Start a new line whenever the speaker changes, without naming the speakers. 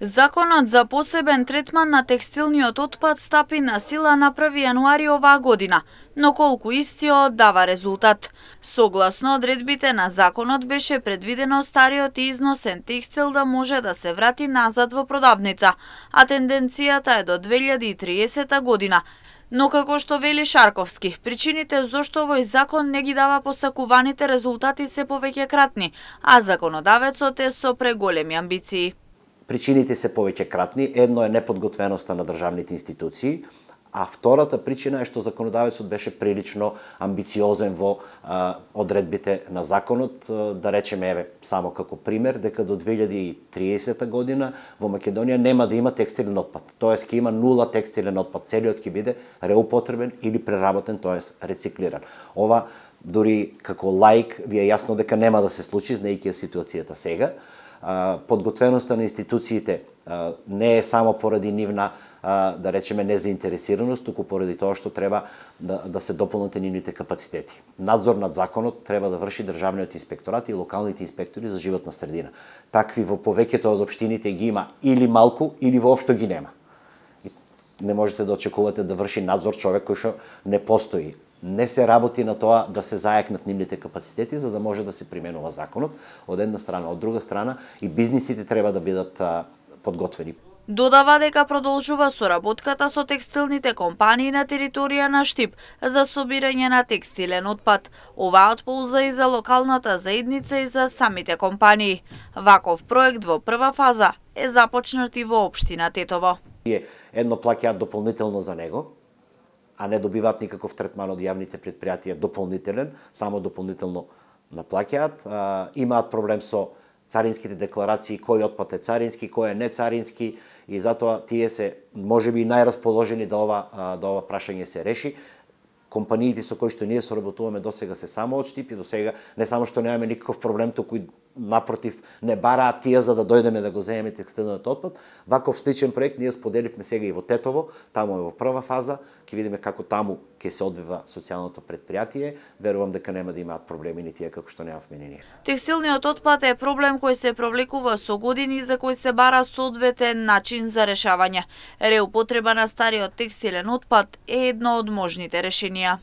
Законот за посебен третман на текстилниот отпад стапи на сила на 1 јануари оваа година, но колку истиот дава резултат. Согласно одредбите на законот беше предвидено стариот и износен текстил да може да се врати назад во продавница, а тенденцијата е до 2030 година. Но како што вели Шарковски, причините зошто овој закон не ги дава посакуваните резултати се повеќе кратни, а законодавецот е со преголеми амбиции.
Причините се повеќе кратни. Едно е неподготвеноста на државните институции, а втората причина е што законодавецот беше прилично амбициозен во а, одредбите на законот, а, да речеме еве само како пример дека до 2030 година во Македонија нема да има текстилен отпад. Тоест ќе има нула текстилен отпад, целиот ќе биде реупотребен или преработен, тоест рециклиран. Ова дури како лайк, ви е јасно дека нема да се случи знаејќи ситуацијата сега подготвеноста на институциите не е само поради нивна да речеме незаинтересираност, туку поради тоа што треба да, да се дополнат нивните капацитети. Надзор над законот треба да врши државниот инспекторат и локалните инспектори за животна средина. Такви во повеќето од општините ги има или малку, или воопшто ги нема. И не можете да очекувате да врши надзор човек кој што не постои не се работи на тоа да се зајакнат нивните капацитети за да може да се применува законот од една страна, од друга страна и бизнисите треба да бидат подготвени.
Додава дека продолжува соработката со текстилните компании на територија на Штип за собирање на текстилен отпад. Ова од полза и за локалната заедница и за самите компании. Ваков проект во прва фаза е започнат и во Обштина Тетово.
Едно плакеат дополнително за него, а не добиваат никаков третман од јавните предпријатија дополнителен, само дополнително наплаќаат, имаат проблем со царинските декларации, кој отпад е царински, кој е не царински и затоа тие се можеби најрасположени да ова да ова прашање се реши. Компаниите со кои што ние соработуваме сега се само од до сега, не само што немаме никаков проблем, туку и напротив, не бараат тие за да дојдеме да го земеме текстилниот отпад. Ваков сличен проект ние споделивме сега и во Тетово, таму е во прва фаза, ќе видиме како таму ќе се одвива социјалното предпријатие. Верувам дека нема да имаат проблеми ни тие како што немавме ни ние.
Текстилниот отпад е проблем кој се провлекува со години за кој се бара соодветен начин за решавање. Реупотреба на стариот текстилен отпад е едно од можните решенија.